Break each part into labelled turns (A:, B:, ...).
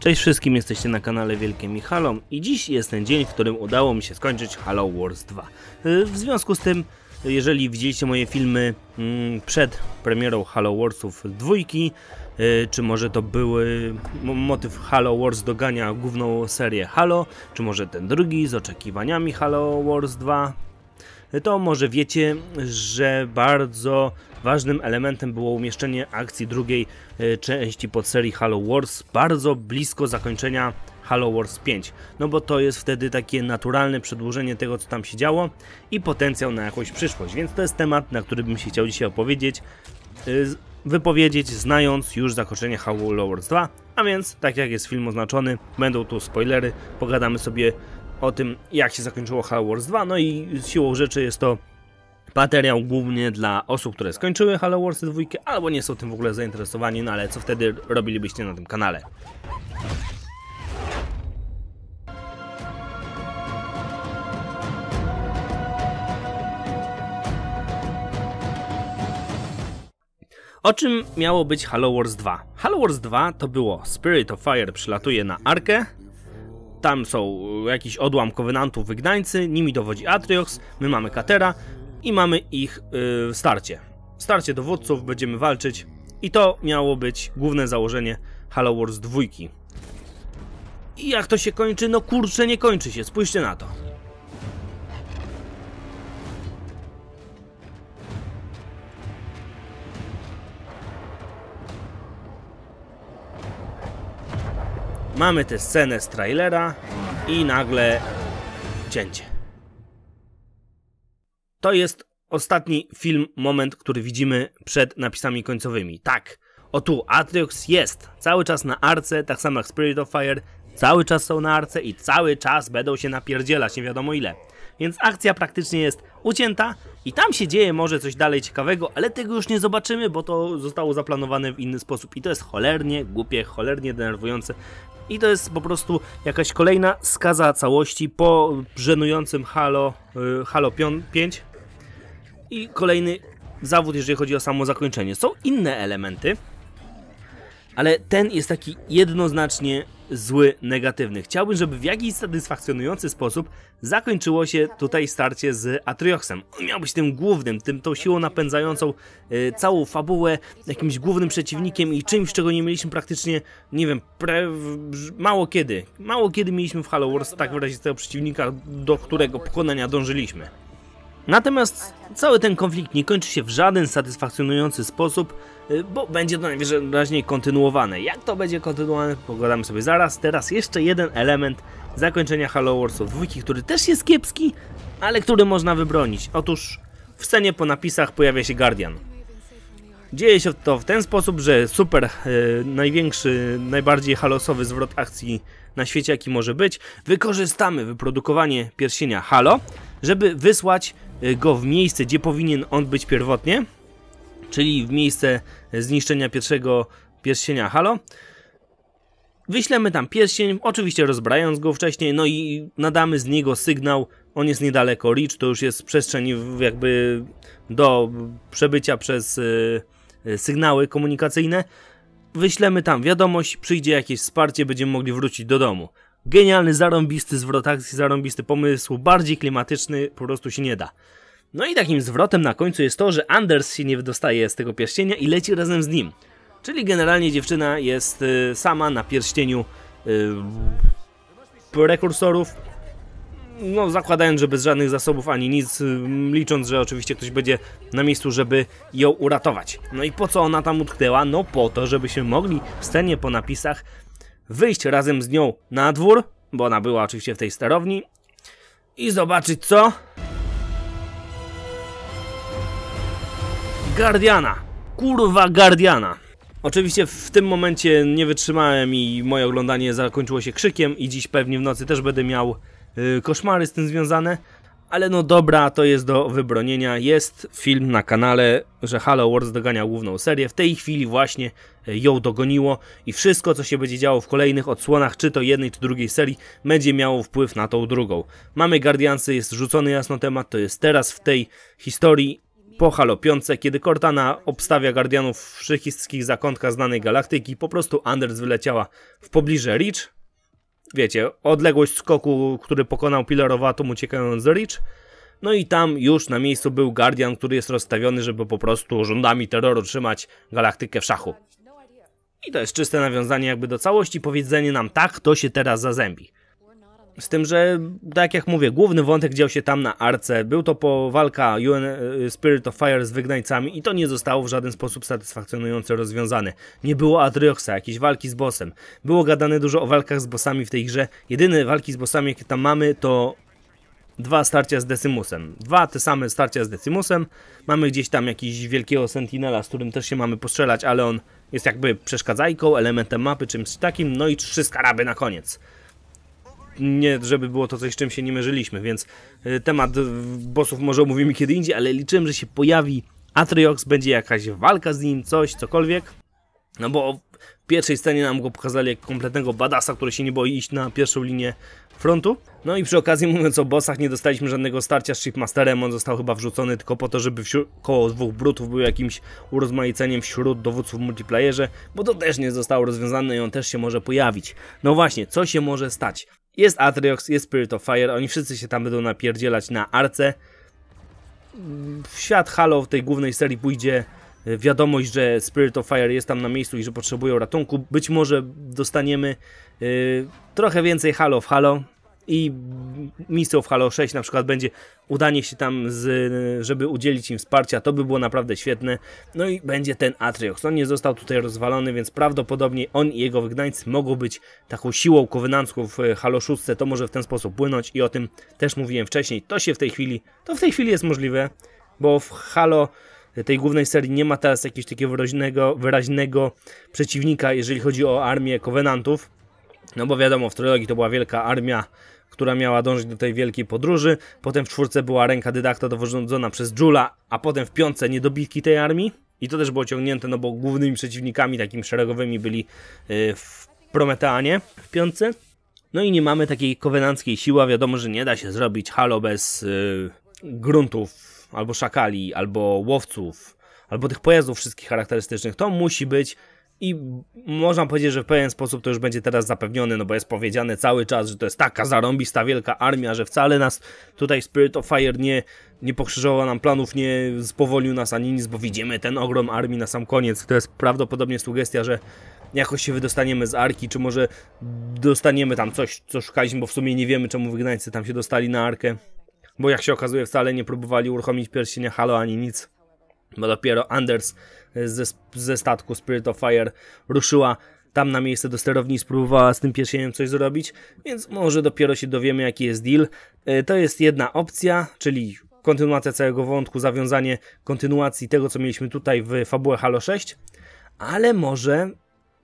A: Cześć wszystkim, jesteście na kanale Wielkie Michalom i dziś jest ten dzień, w którym udało mi się skończyć Halo Wars 2. E, w związku z tym, jeżeli widzieliście moje filmy mm, przed premierą Halo Warsów dwójki, e, czy może to były motyw Halo Wars dogania główną serię Halo, czy może ten drugi z oczekiwaniami Halo Wars 2, to może wiecie, że bardzo ważnym elementem było umieszczenie akcji drugiej e, części serii Halo Wars bardzo blisko zakończenia Halo Wars 5, no bo to jest wtedy takie naturalne przedłużenie tego, co tam się działo i potencjał na jakąś przyszłość, więc to jest temat, na który bym się chciał dzisiaj opowiedzieć, e, wypowiedzieć, znając już zakończenie Halo Wars 2, a więc, tak jak jest film oznaczony, będą tu spoilery, pogadamy sobie o tym, jak się zakończyło Halo Wars 2. No i siłą rzeczy jest to materiał głównie dla osób, które skończyły Halo Wars 2 albo nie są tym w ogóle zainteresowani, no ale co wtedy robilibyście na tym kanale? O czym miało być Halo Wars 2? Halo Wars 2 to było Spirit of Fire przylatuje na Arkę, tam są e, jakiś odłam kowenantów wygnańcy, nimi dowodzi Atriox, my mamy Katera i mamy ich yy, starcie. Starcie dowódców, będziemy walczyć i to miało być główne założenie Halo Wars 2. I jak to się kończy? No kurczę, nie kończy się, spójrzcie na to. Mamy tę scenę z trailera i nagle cięcie. To jest ostatni film, moment, który widzimy przed napisami końcowymi. Tak, o tu, Atriox jest cały czas na arce, tak samo jak Spirit of Fire, cały czas są na arce i cały czas będą się napierdzielać, nie wiadomo ile. Więc akcja praktycznie jest ucięta i tam się dzieje może coś dalej ciekawego, ale tego już nie zobaczymy, bo to zostało zaplanowane w inny sposób i to jest cholernie głupie, cholernie denerwujące. I to jest po prostu jakaś kolejna skaza całości po żenującym Halo, y, Halo 5 i kolejny zawód, jeżeli chodzi o samo zakończenie. Są inne elementy, ale ten jest taki jednoznacznie zły, negatywny. Chciałbym, żeby w jakiś satysfakcjonujący sposób zakończyło się tutaj starcie z Atrioxem. On miał być tym głównym, tym tą siłą napędzającą y, całą fabułę, jakimś głównym przeciwnikiem i czymś, czego nie mieliśmy praktycznie, nie wiem, pre... mało kiedy. Mało kiedy mieliśmy w Halo Wars tak wyraźnie przeciwnika, do którego pokonania dążyliśmy. Natomiast cały ten konflikt nie kończy się w żaden satysfakcjonujący sposób, y, bo będzie to najwyraźniej kontynuowane. Jak to będzie kontynuowane, pogadamy sobie zaraz. Teraz jeszcze jeden element zakończenia Halo Warsu, 2, który też jest kiepski, ale który można wybronić. Otóż w scenie po napisach pojawia się Guardian. Dzieje się to w ten sposób, że super, yy, największy, najbardziej halosowy zwrot akcji na świecie, jaki może być, wykorzystamy wyprodukowanie pierścienia Halo żeby wysłać y, go w miejsce, gdzie powinien on być pierwotnie, czyli w miejsce y, zniszczenia pierwszego pierścienia Halo. Wyślemy tam pierścień, oczywiście rozbrając go wcześniej, no i nadamy z niego sygnał. On jest niedaleko Reach, to już jest przestrzeń jakby do przebycia przez y, sygnały komunikacyjne. Wyślemy tam wiadomość, przyjdzie jakieś wsparcie, będziemy mogli wrócić do domu. Genialny, zarąbisty zwrot akcji, zarąbisty pomysł, bardziej klimatyczny po prostu się nie da. No i takim zwrotem na końcu jest to, że Anders się nie wydostaje z tego pierścienia i leci razem z nim. Czyli generalnie dziewczyna jest y, sama na pierścieniu yy, rekursorów. No, zakładając, że bez żadnych zasobów ani nic, y, licząc, że oczywiście ktoś będzie na miejscu, żeby ją uratować. No i po co ona tam utknęła? No po to, żeby się mogli w scenie po napisach wyjść razem z nią na dwór, bo ona była oczywiście w tej sterowni, i zobaczyć co? Guardiana. Kurwa Guardiana. Oczywiście w tym momencie nie wytrzymałem i moje oglądanie zakończyło się krzykiem i dziś pewnie w nocy też będę miał yy, koszmary z tym związane. Ale no dobra, to jest do wybronienia. Jest film na kanale, że Halo Wars dogania główną serię. W tej chwili właśnie e, ją dogoniło i wszystko, co się będzie działo w kolejnych odsłonach, czy to jednej, czy drugiej serii, będzie miało wpływ na tą drugą. Mamy Guardiansy, jest rzucony jasno temat, to jest teraz w tej historii po Halo 5, kiedy Cortana obstawia Guardianów w wszystkich zakątkach znanej galaktyki, po prostu Anders wyleciała w pobliże Reach, wiecie, odległość skoku, który pokonał Pilarowatą uciekając z Rich. No i tam już na miejscu był Guardian, który jest rozstawiony, żeby po prostu rządami terroru trzymać galaktykę w szachu. I to jest czyste nawiązanie jakby do całości, powiedzenie nam tak, to się teraz zazębi. Z tym, że tak jak mówię, główny wątek dział się tam na arce. Był to po walka UN y, Spirit of Fire z wygnańcami i to nie zostało w żaden sposób satysfakcjonująco rozwiązane. Nie było Atrioxa, jakiejś walki z bossem. Było gadane dużo o walkach z bossami w tej grze. Jedyne walki z bossami, jakie tam mamy, to dwa starcia z Decimusem. Dwa te same starcia z Decimusem. Mamy gdzieś tam jakiś wielkiego Sentinela, z którym też się mamy postrzelać, ale on jest jakby przeszkadzajką, elementem mapy, czymś takim. No i trzy skaraby na koniec nie żeby było to coś, czym się nie mierzyliśmy, więc y, temat y, bossów może omówimy kiedy indziej, ale liczyłem, że się pojawi Atriox, będzie jakaś walka z nim, coś, cokolwiek. No bo w pierwszej scenie nam go pokazali jak kompletnego badasa, który się nie boi iść na pierwszą linię frontu. No i przy okazji mówiąc o bossach, nie dostaliśmy żadnego starcia z Shipmasterem, on został chyba wrzucony tylko po to, żeby koło dwóch brutów był jakimś urozmaiceniem wśród dowódców w multiplayerze, bo to też nie zostało rozwiązane i on też się może pojawić. No właśnie, co się może stać? Jest Atriox, jest Spirit of Fire, oni wszyscy się tam będą napierdzielać na arce. W świat Halo w tej głównej serii pójdzie e, wiadomość, że Spirit of Fire jest tam na miejscu i że potrzebują ratunku. Być może dostaniemy e, trochę więcej Halo w Halo, i misją w Halo 6 na przykład będzie udanie się tam, z, żeby udzielić im wsparcia, to by było naprawdę świetne. No i będzie ten Atriox. On nie został tutaj rozwalony, więc prawdopodobnie on i jego wygnańcy mogą być taką siłą kowenancką w e, Halo 6. To może w ten sposób płynąć i o tym też mówiłem wcześniej. To się w tej chwili, to w tej chwili jest możliwe, bo w Halo e, tej głównej serii nie ma teraz jakiegoś takiego wyraźnego, wyraźnego przeciwnika, jeżeli chodzi o armię kowenantów. No bo wiadomo, w trilogii to była wielka armia która miała dążyć do tej wielkiej podróży, potem w czwórce była ręka dydakta dowodzona przez Jula, a potem w piątce niedobitki tej armii. I to też było ciągnięte, no bo głównymi przeciwnikami takimi szeregowymi byli yy, w Prometeanie w piątce. No i nie mamy takiej kowenanckiej siły, wiadomo, że nie da się zrobić halo bez yy, gruntów, albo szakali, albo łowców, albo tych pojazdów wszystkich charakterystycznych. To musi być i można powiedzieć, że w pewien sposób to już będzie teraz zapewnione, no bo jest powiedziane cały czas, że to jest taka zarąbista wielka armia, że wcale nas tutaj Spirit of Fire nie, nie pokrzyżował nam planów, nie spowolnił nas ani nic, bo widzimy ten ogrom armii na sam koniec. To jest prawdopodobnie sugestia, że jakoś się wydostaniemy z Arki, czy może dostaniemy tam coś, co szukaliśmy, bo w sumie nie wiemy, czemu wygnańcy tam się dostali na Arkę. Bo jak się okazuje, wcale nie próbowali uruchomić pierścienia Halo ani nic bo dopiero Anders ze, ze statku Spirit of Fire ruszyła tam na miejsce do sterowni i spróbowała z tym pierścieniem coś zrobić, więc może dopiero się dowiemy jaki jest deal. E, to jest jedna opcja, czyli kontynuacja całego wątku, zawiązanie kontynuacji tego co mieliśmy tutaj w fabule Halo 6, ale może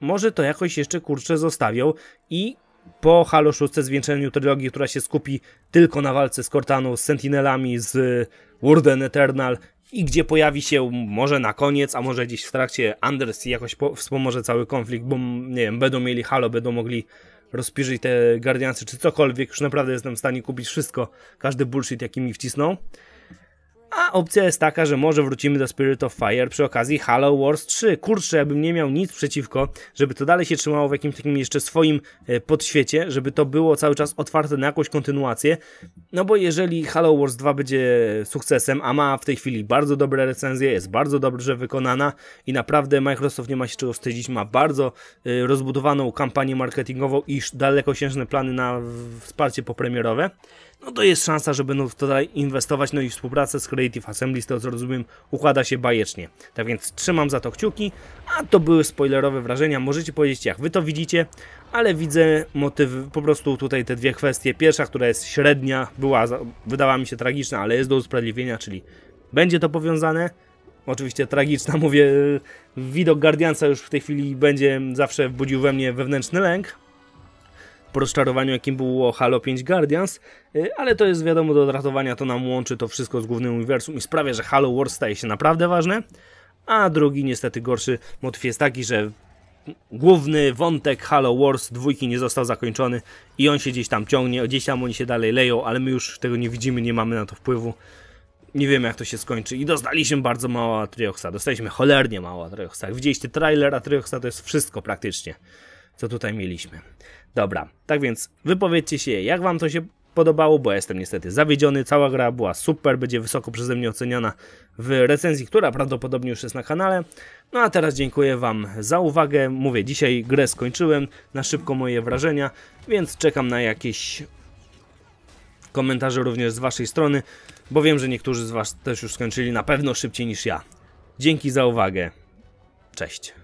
A: może to jakoś jeszcze kurczę zostawią i po Halo 6 zwieńczeniu trylogii, która się skupi tylko na walce z Cortaną, z Sentinelami, z Warden Eternal i gdzie pojawi się może na koniec, a może gdzieś w trakcie Anders jakoś wspomoże cały konflikt, bo nie wiem, będą mieli halo, będą mogli rozpiżyć te Guardiansy czy cokolwiek, już naprawdę jestem w stanie kupić wszystko, każdy bullshit jaki mi wcisnął. A opcja jest taka, że może wrócimy do Spirit of Fire przy okazji Halo Wars 3. Kurczę, ja bym nie miał nic przeciwko, żeby to dalej się trzymało w jakimś takim jeszcze swoim e, podświecie, żeby to było cały czas otwarte na jakąś kontynuację. No bo jeżeli Halo Wars 2 będzie sukcesem, a ma w tej chwili bardzo dobre recenzje, jest bardzo dobrze wykonana i naprawdę Microsoft nie ma się czego wstydzić, ma bardzo e, rozbudowaną kampanię marketingową i dalekosiężne plany na wsparcie popremierowe, no to jest szansa, że będą tutaj inwestować, no i współpraca z Creative Assembly, z tego co rozumiem, układa się bajecznie. Tak więc trzymam za to kciuki, a to były spoilerowe wrażenia, możecie powiedzieć jak wy to widzicie, ale widzę motyw, po prostu tutaj te dwie kwestie. Pierwsza, która jest średnia, była, wydała mi się tragiczna, ale jest do usprawiedliwienia, czyli będzie to powiązane, oczywiście tragiczna, mówię, widok Guardiansa już w tej chwili będzie zawsze budził we mnie wewnętrzny lęk, po rozczarowaniu jakim było Halo 5 Guardians, y, ale to jest wiadomo do odratowania, to nam łączy to wszystko z głównym uniwersum i sprawia, że Halo Wars staje się naprawdę ważne. A drugi niestety gorszy motyw jest taki, że główny wątek Halo Wars dwójki nie został zakończony i on się gdzieś tam ciągnie, gdzieś tam oni się dalej leją, ale my już tego nie widzimy, nie mamy na to wpływu. Nie wiemy jak to się skończy i dostaliśmy bardzo mało Atrioxa, dostaliśmy cholernie mało Atrioxa. Widzieliście trailer, Atrioxa to jest wszystko praktycznie, co tutaj mieliśmy. Dobra, tak więc wypowiedzcie się, jak wam to się podobało, bo ja jestem niestety zawiedziony. Cała gra była super, będzie wysoko przeze mnie oceniana w recenzji, która prawdopodobnie już jest na kanale. No a teraz dziękuję Wam za uwagę. Mówię, dzisiaj grę skończyłem, na szybko moje wrażenia, więc czekam na jakieś komentarze również z Waszej strony, bo wiem, że niektórzy z Was też już skończyli na pewno szybciej niż ja. Dzięki za uwagę. Cześć.